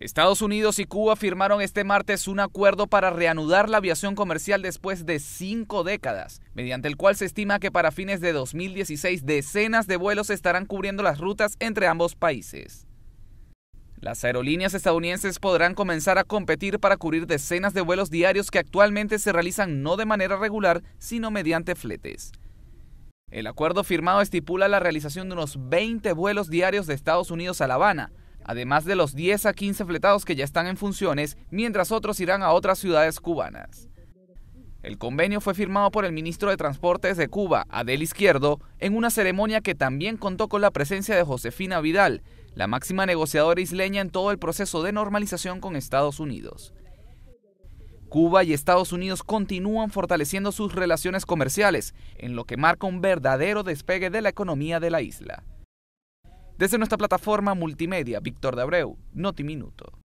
Estados Unidos y Cuba firmaron este martes un acuerdo para reanudar la aviación comercial después de cinco décadas, mediante el cual se estima que para fines de 2016 decenas de vuelos estarán cubriendo las rutas entre ambos países. Las aerolíneas estadounidenses podrán comenzar a competir para cubrir decenas de vuelos diarios que actualmente se realizan no de manera regular, sino mediante fletes. El acuerdo firmado estipula la realización de unos 20 vuelos diarios de Estados Unidos a La Habana, además de los 10 a 15 fletados que ya están en funciones, mientras otros irán a otras ciudades cubanas. El convenio fue firmado por el ministro de Transportes de Cuba, Adel Izquierdo, en una ceremonia que también contó con la presencia de Josefina Vidal, la máxima negociadora isleña en todo el proceso de normalización con Estados Unidos. Cuba y Estados Unidos continúan fortaleciendo sus relaciones comerciales, en lo que marca un verdadero despegue de la economía de la isla. Desde nuestra plataforma multimedia, Víctor de Abreu, Notiminuto.